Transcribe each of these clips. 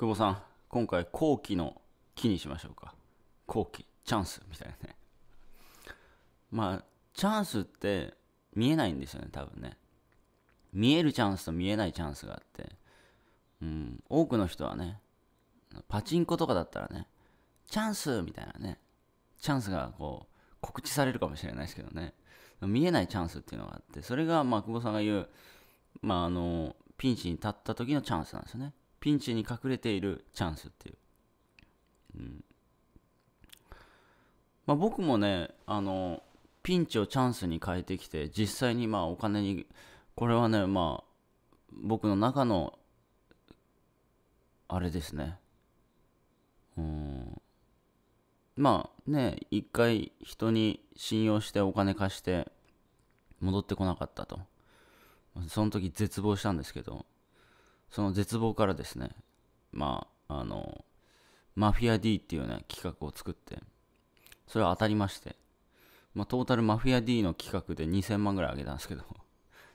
久保さん今回後期の木にしましょうか後期チャンスみたいなねまあチャンスって見えないんですよね多分ね見えるチャンスと見えないチャンスがあってうん多くの人はねパチンコとかだったらねチャンスみたいなねチャンスがこう告知されるかもしれないですけどね見えないチャンスっていうのがあってそれがまあ久保さんが言うまああのピンチに立った時のチャンスなんですよねピンチに隠れているチャンスっていう。うんまあ、僕もねあのピンチをチャンスに変えてきて実際にまあお金にこれはねまあ僕の中のあれですねうんまあね一回人に信用してお金貸して戻ってこなかったとその時絶望したんですけどその絶望からですね、まあ、あの、マフィア D っていうね、企画を作って、それは当たりまして、まあ、トータルマフィア D の企画で2000万ぐらい上げたんですけど、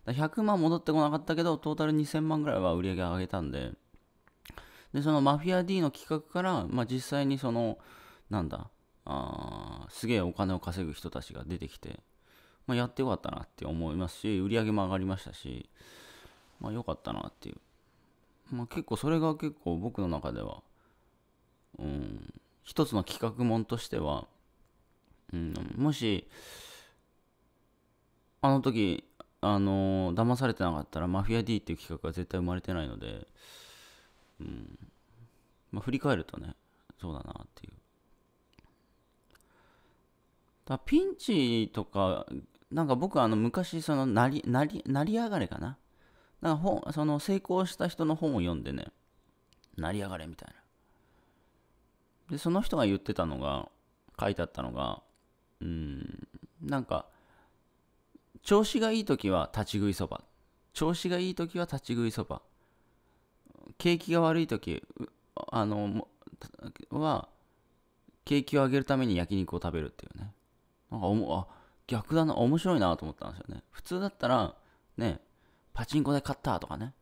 100 万戻ってこなかったけど、トータル2000万ぐらいは売り上げ上げたんで、で、そのマフィア D の企画から、まあ、実際にその、なんだ、あすげえお金を稼ぐ人たちが出てきて、まあ、やってよかったなって思いますし、売り上げも上がりましたし、まあ、よかったなっていうまあ、結構それが結構僕の中では、うん、一つの企画もんとしては、うん、もしあの時あのー、騙されてなかったらマフィア D っていう企画は絶対生まれてないので、うんまあ、振り返るとねそうだなっていうだピンチとかなんか僕あの昔そのなりなりなり上がれかなな本その成功した人の本を読んでね、成り上がれみたいな。で、その人が言ってたのが、書いてあったのが、うん、なんか、調子がいい時は立ち食いそば。調子がいい時は立ち食いそば。景気が悪い時あのは景気を上げるために焼肉を食べるっていうねなんかおもあ逆だな面白いなと思ったんですよね普通だったらねパチンコで買ったとかね、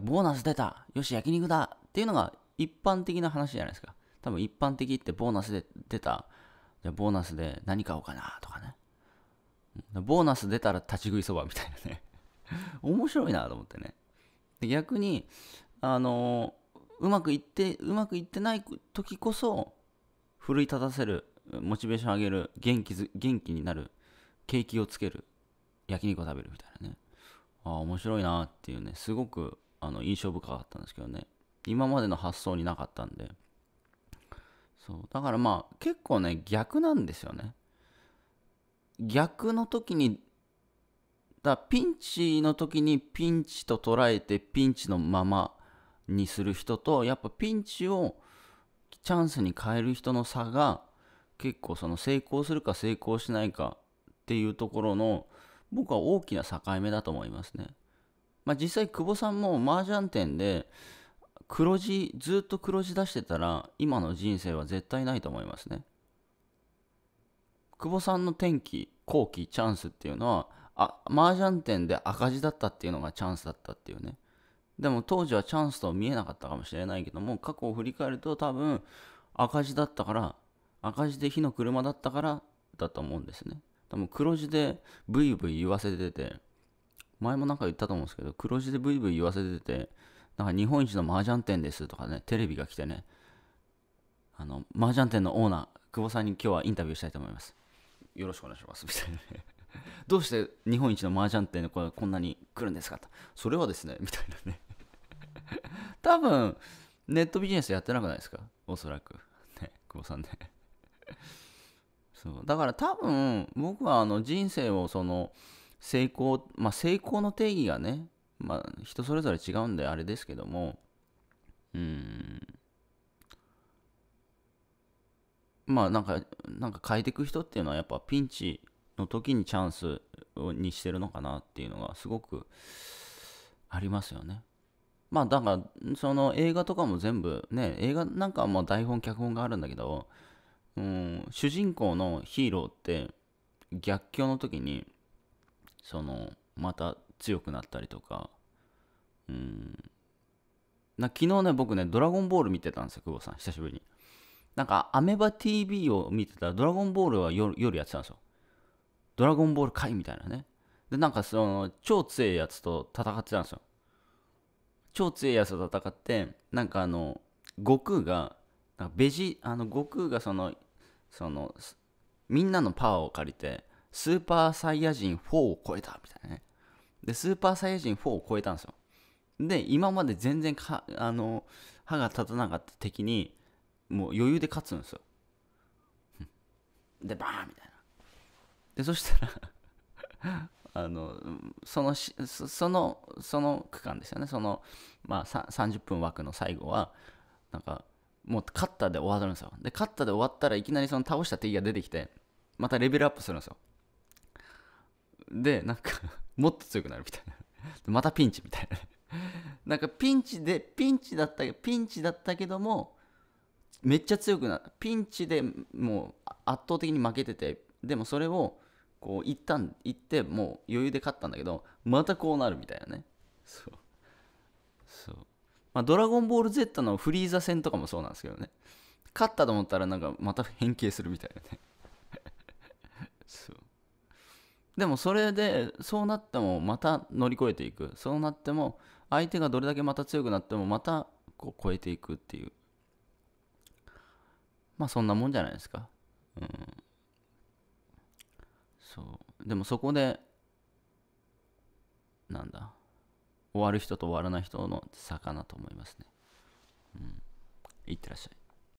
ボーナス出た、よし、焼肉だっていうのが一般的な話じゃないですか。多分一般的ってボーナスで出た、じゃボーナスで何買おうかなとかね。ボーナス出たら立ち食いそばみたいなね。面白いなと思ってね。で逆に、あのうまくいって、うまくいってない時こそ、奮い立たせる、モチベーション上げる、元気元気になる、景気をつける、焼肉を食べるみたいなね。あ面白いなっていうねすごくあの印象深かったんですけどね今までの発想になかったんでそうだからまあ結構ね逆なんですよね逆の時にだピンチの時にピンチと捉えてピンチのままにする人とやっぱピンチをチャンスに変える人の差が結構その成功するか成功しないかっていうところの僕は大きな境目だと思いますね。まあ、実際久保さんも麻雀店で黒字ずっと黒字出してたら今の人生は絶対ないと思いますね。久保さんの転機後期チャンスっていうのはあ麻雀店で赤字だったっていうのがチャンスだったっていうねでも当時はチャンスと見えなかったかもしれないけども過去を振り返ると多分赤字だったから赤字で火の車だったからだと思うんですね多分黒字でブイブイ言わせてて、前もなんか言ったと思うんですけど、黒字でブイブイ言わせてて、なんか日本一の麻雀店ですとかね、テレビが来てね、あの、麻雀店のオーナー、久保さんに今日はインタビューしたいと思います。よろしくお願いします。みたいなね。どうして日本一の麻雀店のここんなに来るんですかと。それはですね、みたいなね。多分、ネットビジネスやってなくないですかおそらく。ね、久保さんね。そうだから多分僕はあの人生をその成功まあ成功の定義がねまあ人それぞれ違うんであれですけどもうんまあなんかなんか変えていく人っていうのはやっぱピンチの時にチャンスにしてるのかなっていうのがすごくありますよね。まあだからその映画とかも全部ね映画なんかはもう台本脚本があるんだけどうん主人公のヒーローって逆境の時にそのまた強くなったりとかうんな昨日ね僕ね「ドラゴンボール」見てたんですよ久保さん久しぶりになんかアメバ TV を見てたら「ドラゴンボールは夜」夜やってたんですよ「ドラゴンボール界」みたいなねでなんかその超強いやつと戦ってたんですよ超強いやつと戦ってなんかあの悟空がだからベジあの悟空がそのそのみんなのパワーを借りてスーパーサイヤ人4を超えたみたいなねでスーパーサイヤ人4を超えたんですよで今まで全然かあの歯が立たなかった敵にもう余裕で勝つんですよでバーンみたいなでそしたら あのそのそのその区間ですよねその、まあ、30分枠の最後はなんかもうカッターで終わるんですよでカッターで終わったらいきなりその倒した敵が出てきてまたレベルアップするんですよでなんか もっと強くなるみたいなまたピンチみたいな なんかピンチでピンチだったけど、ピンチだったけどもめっちゃ強くなるピンチでもう圧倒的に負けててでもそれをこう一旦行ってもう余裕で勝ったんだけどまたこうなるみたいなねそうそうまあ、ドラゴンボール Z のフリーザ戦とかもそうなんですけどね。勝ったと思ったらなんかまた変形するみたいなね。そうでもそれでそうなってもまた乗り越えていくそうなっても相手がどれだけまた強くなってもまたこう超えていくっていうまあそんなもんじゃないですかうんそうでもそこでなんだ終わる人と終わらない人の差かなと思いますね。うん。いってらっしゃい。